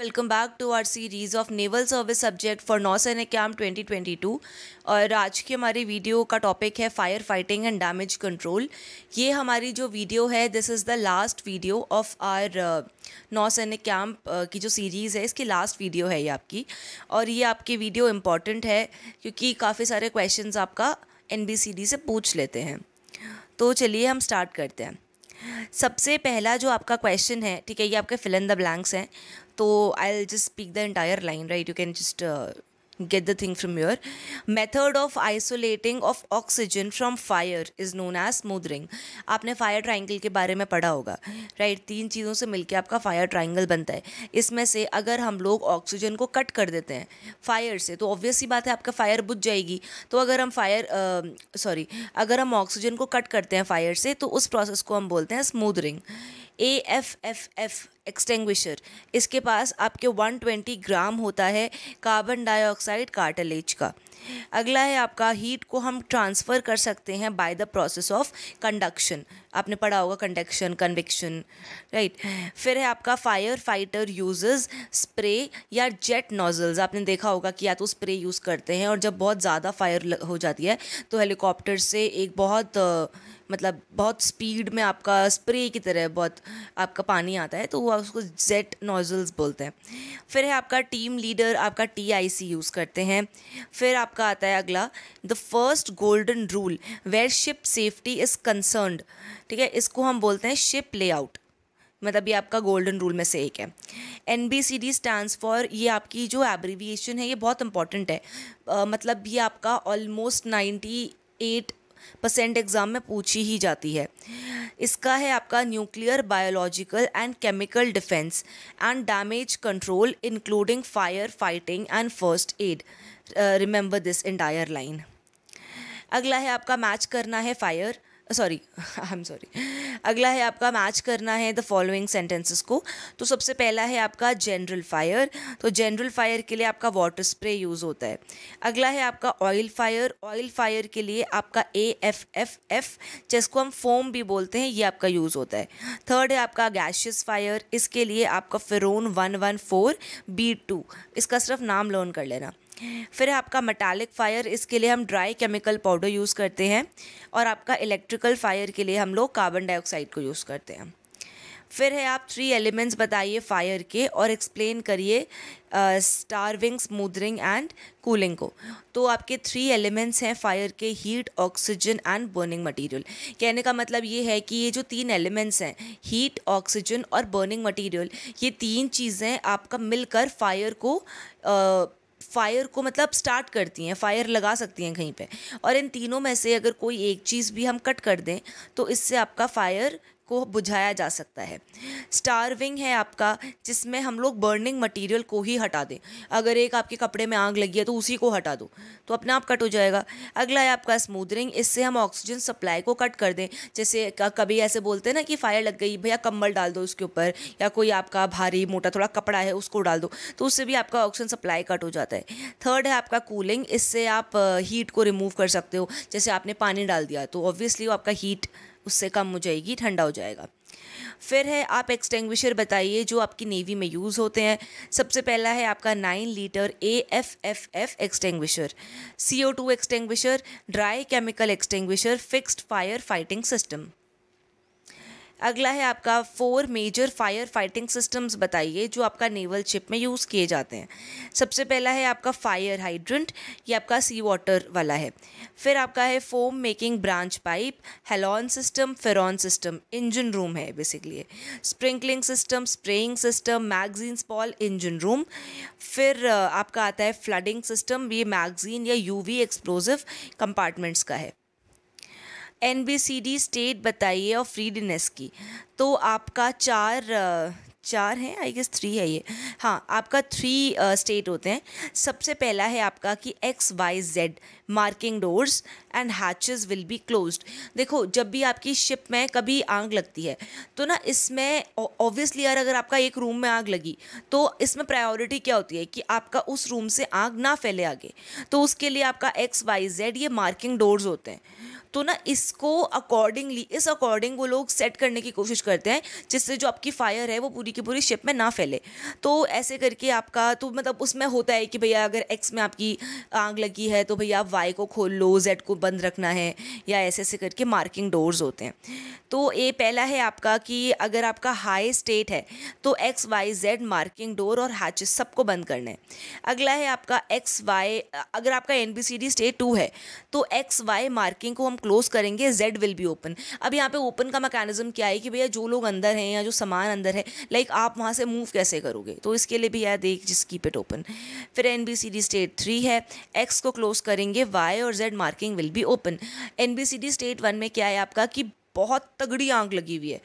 Welcome back to our series of naval service subject for Sainik camp twenty twenty two और आज की हमारी video का टॉपिक है fire fighting and damage control ये हमारी जो वीडियो है this is the last video of our Sainik camp की जो सीरीज़ है इसकी लास्ट वीडियो है ये आपकी और ये आपकी वीडियो इम्पॉर्टेंट है क्योंकि काफ़ी सारे क्वेश्चन आपका एन बी सी डी से पूछ लेते हैं तो चलिए हम स्टार्ट करते हैं सबसे पहला जो आपका क्वेश्चन है ठीक है ये आपके फिल इन द ब्लैंक्स हैं तो I just speak the entire line right you can just get the thing from your method of isolating of oxygen from fire is known as smothering आपने fire triangle के बारे में पढ़ा होगा right right? तीन चीज़ों से मिलकर आपका फायर ट्राइंगल बनता है इसमें से अगर हम लोग ऑक्सीजन को कट कर देते हैं फायर से तो ऑब्वियस ही बात है आपका फायर बुझ जाएगी तो अगर हम फायर सॉरी अगर हम ऑक्सीजन को कट करते हैं फायर से तो उस प्रोसेस को हम बोलते हैं smothering A F F F extinguisher इसके पास आपके 120 ग्राम होता है कार्बन डाइऑक्साइड कार्टलेज का अगला है आपका हीट को हम ट्रांसफ़र कर सकते हैं by the process of conduction आपने पढ़ा होगा कंडक्शन कन्विक्शन राइट फिर है आपका फायर फाइटर यूजेस स्प्रे या जेट नोजल्स आपने देखा होगा कि या तो स्प्रे यूज़ करते हैं और जब बहुत ज़्यादा फायर हो जाती है तो हेलीकॉप्टर से एक बहुत मतलब बहुत स्पीड में आपका स्प्रे की तरह बहुत आपका पानी आता है तो वो उसको जेट नोजल्स बोलते हैं फिर है आपका टीम लीडर आपका टी यूज़ करते हैं फिर आप आपका आता है अगला the first golden rule where ship safety is concerned ठीक है इसको हम बोलते हैं शिप लेआउट मतलब ये आपका गोल्डन रूल में से एक है N B C D stand for ये आपकी जो एब्रीविएशन है ये बहुत इंपॉर्टेंट है uh, मतलब ये आपका almost ninety eight percent exam में पूछी ही जाती है इसका है आपका nuclear biological and chemical defence and damage control including fire fighting and first aid remember this entire line अगला है आपका मैच करना है fire sorry I am sorry अगला है आपका मैच करना है द फॉलोइंग सेंटेंसेस को तो सबसे पहला है आपका जनरल फायर तो जनरल फायर के लिए आपका वाटर स्प्रे यूज़ होता है अगला है आपका ऑयल फायर ऑयल फायर के लिए आपका ए एफ एफ एफ जिसको हम फोम भी बोलते हैं ये आपका यूज़ होता है थर्ड है आपका गैशियस फायर इसके लिए आपका Freon one one four B two इसका सिर्फ नाम लर्न कर लेना फिर आपका मेटालिक फायर इसके लिए हम ड्राई केमिकल पाउडर यूज़ करते हैं और आपका इलेक्ट्रिकल फायर के लिए हम लोग कार्बन डाइऑक्साइड को यूज़ करते हैं फिर है आप थ्री एलिमेंट्स बताइए फायर के और एक्सप्लेन करिए स्टारविंग स्मूदरिंग एंड कूलिंग को तो आपके थ्री एलिमेंट्स हैं फायर के heat oxygen and burning material कहने का मतलब ये है कि ये जो तीन एलिमेंट्स हैं हीट ऑक्सीजन और बर्निंग मटेरियल ये तीन चीज़ें आपका मिलकर फायर को uh, फायर को मतलब स्टार्ट करती हैं फायर लगा सकती हैं कहीं पे और इन तीनों में से अगर कोई एक चीज़ भी हम कट कर दें तो इससे आपका फायर को बुझाया जा सकता है स्टारविंग है आपका जिसमें हम लोग बर्निंग मटेरियल को ही हटा दें अगर एक आपके कपड़े में आग लगी है तो उसी को हटा दो तो अपने आप कट हो जाएगा अगला है आपका स्मूदरिंग इससे हम ऑक्सीजन सप्लाई को कट कर दें जैसे कभी ऐसे बोलते हैं ना कि फायर लग गई भैया कम्बल डाल दो उसके ऊपर या कोई आपका भारी मोटा थोड़ा कपड़ा है उसको डाल दो तो उससे भी आपका ऑक्सीजन सप्लाई कट हो जाता है थर्ड है आपका कूलिंग इससे आप हीट को रिमूव कर सकते हो जैसे आपने पानी डाल दिया तो ऑब्वियसली वो आपका हीट उससे कम हो जाएगी ठंडा हो जाएगा फिर है आप एक्सटेंग्विशर बताइए जो आपकी नेवी में यूज़ होते हैं सबसे पहला है आपका nine litre A F F F extinguisher C O two extinguisher dry chemical extinguisher fixed fire fighting system अगला है आपका four major fire fighting systems बताइए जो आपका नेवल शिप में यूज़ किए जाते हैं सबसे पहला है आपका फायर हाइड्रेंट ये आपका सी वाटर वाला है फिर आपका है foam making branch pipe halon system Freon system engine room है basically sprinkling system spraying system magazine spall engine room फिर आपका आता है फ्लडिंग सिस्टम ये मैगजीन या यू वी एक्सप्लोजिव कंपार्टमेंट्स का है N B C D state बताइए और फ्रीडनेस की तो आपका चार चार हैं आई गेस थ्री है ये हाँ आपका थ्री स्टेट uh, होते हैं सबसे पहला है आपका कि X Y Z marking doors and hatches will be close देखो जब भी आपकी शिप में कभी आग लगती है तो ना इसमें ऑब्वियसली यार अगर आपका एक रूम में आग लगी तो इसमें प्रायोरिटी क्या होती है कि आपका उस रूम से आग ना फैले आगे तो उसके लिए आपका एक्स वाई जेड ये मार्किंग डोर्स होते हैं तो ना इसको अकॉर्डिंगली इस अकॉर्डिंग वो लोग सेट करने की कोशिश करते हैं जिससे जो आपकी फायर है वो पूरी की पूरी शिप में ना फैले तो ऐसे करके आपका तो मतलब उसमें होता है कि भैया अगर एक्स में आपकी आग लगी है तो भैया आप वाई को खोल लो जेड को बंद रखना है या ऐसे ऐसे करके मार्किंग डोर्स होते हैं तो ये पहला है आपका कि अगर आपका हाई स्टेट है तो X Y Z marking door और हाचिस सबको बंद करना है अगला है आपका एक्स वाई अगर आपका N B C D state two है तो एक्स वाई मार्किंग को हम क्लोज़ करेंगे जेड विल बी ओपन अब यहाँ पे ओपन का मैकेनिज्म क्या है कि भैया जो लोग अंदर हैं या जो सामान अंदर है लाइक आप वहाँ से मूव कैसे करोगे तो इसके लिए भी यार देख जिस कीप इट ओपन फिर N B C D state three है एक्स को क्लोज करेंगे वाई और Z marking will be open N B C D state one में क्या है आपका कि बहुत तगड़ी आंख लगी हुई है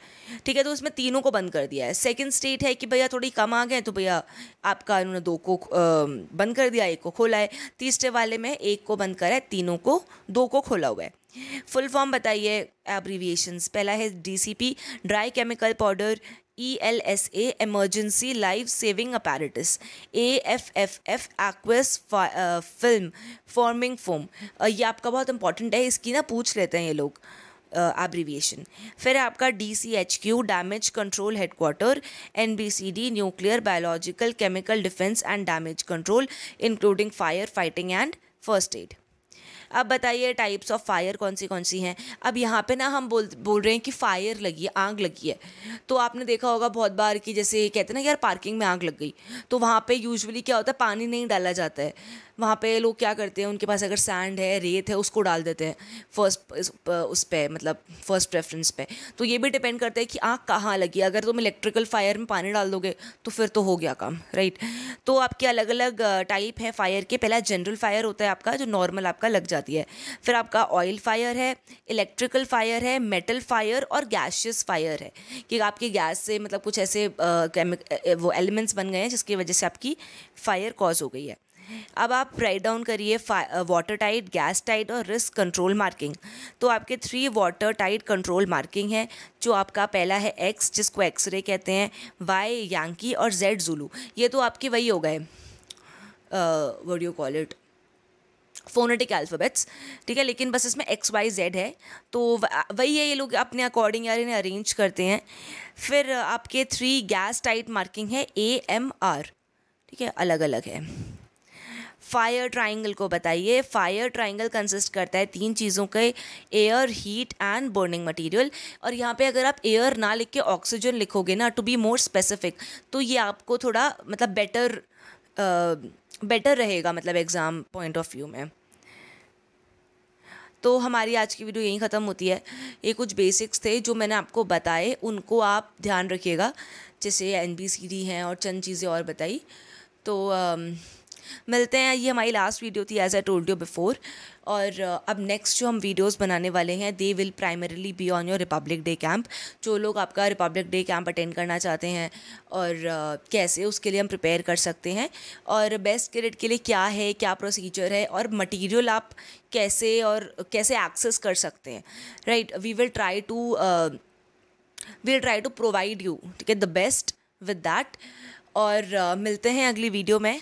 ठीक है तो उसमें तीनों को बंद कर दिया है सेकेंड स्टेट है कि भैया थोड़ी कम आ गए तो भैया आपका उन्होंने दो को बंद कर दिया एक को खोला है तीसरे वाले में एक को बंद करा है तीनों को दो को खोला हुआ है फुल फॉर्म बताइए एब्रीविएशंस पहला है D dry chemical powder E L S A emergency life saving apparatus A F F F aqueous film forming foam ये आपका बहुत इंपॉर्टेंट है इसकी ना पूछ लेते हैं ये लोग एब्रीविएशन फिर आपका D C H Q damage control headquarter N B C D nuclear biological chemical defence and damage control including fire fighting and first aid अब बताइए टाइप्स ऑफ फायर कौन सी कौन सी हैं अब यहाँ पे ना हम बोल बोल रहे हैं कि फायर लगी है आग लगी है तो आपने देखा होगा बहुत बार कि जैसे कहते हैं ना यार पार्किंग में आग लग गई तो वहाँ पे यूजुअली क्या होता है पानी नहीं डाला जाता है वहाँ पे लोग क्या करते हैं उनके पास अगर सैंड है रेत है उसको डाल देते हैं फर्स्ट उस पर मतलब फर्स्ट प्रेफरेंस पे तो ये भी डिपेंड करता है कि आँख कहाँ लगी अगर तुम इलेक्ट्रिकल फायर में पानी डाल दोगे तो फिर तो हो गया काम राइट तो आपके अलग अलग टाइप है फायर के पहला जनरल फायर होता है आपका जो नॉर्मल आपका लग जाती है फिर आपका ऑयल फायर है इलेक्ट्रिकल फायर है मेटल फायर और गैशियस फायर है कि आपके गैस से मतलब कुछ ऐसे आ, वो एलिमेंट्स बन गए हैं जिसकी वजह से आपकी फायर कॉज हो गई है अब आप राइट डाउन करिए वाटर टाइट गैस टाइट और रिस्क कंट्रोल मार्किंग तो आपके three water tight control marking है जो आपका पहला है एक्स जिसको एक्सरे कहते हैं वाई यांकी और जेड जुलू ये तो आपके वही हो गए video you call it phonetic alphabets ठीक है लेकिन बस इसमें एक्स वाई जेड है तो uh, वही है ये लोग अपने अकॉर्डिंग यार इन्हें अरेंज करते हैं फिर uh, आपके थ्री गैस टाइट मार्किंग है ए एम आर ठीक है अलग अलग है फायर ट्राइंगल को बताइए फायर ट्राइंगल कंसिस्ट करता है तीन चीज़ों के air heat and burning material और यहाँ पे अगर आप एयर ना लिख के ऑक्सीजन लिखोगे ना टू बी मोर स्पेसिफिक तो ये आपको थोड़ा मतलब बेटर बेटर रहेगा मतलब एग्ज़ाम पॉइंट ऑफ व्यू में तो हमारी आज की वीडियो यहीं ख़त्म होती है ये कुछ बेसिक्स थे जो मैंने आपको बताए उनको आप ध्यान रखिएगा जैसे एन बी सी डी हैं और चंद चीज़ें और बताई तो मिलते हैं ये हमारी लास्ट वीडियो थी as I told you before और uh, अब नेक्स्ट जो हम वीडियोस बनाने वाले हैं they will primarily be on your Republic Day camp जो लोग आपका रिपब्लिक डे कैंप अटेंड करना चाहते हैं और uh, कैसे उसके लिए हम प्रिपेयर कर सकते हैं और बेस्ट क्रेडिट के लिए क्या है क्या प्रोसीजर है और मटीरियल आप कैसे और कैसे एक्सेस कर सकते हैं right we will try to will try to provide you ठीक है द बेस्ट विद दैट और uh, मिलते हैं अगली वीडियो में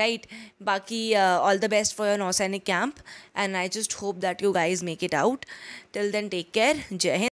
right baki uh, all the best for your Nausenic camp and i just hope that you guys make it out till then take care jai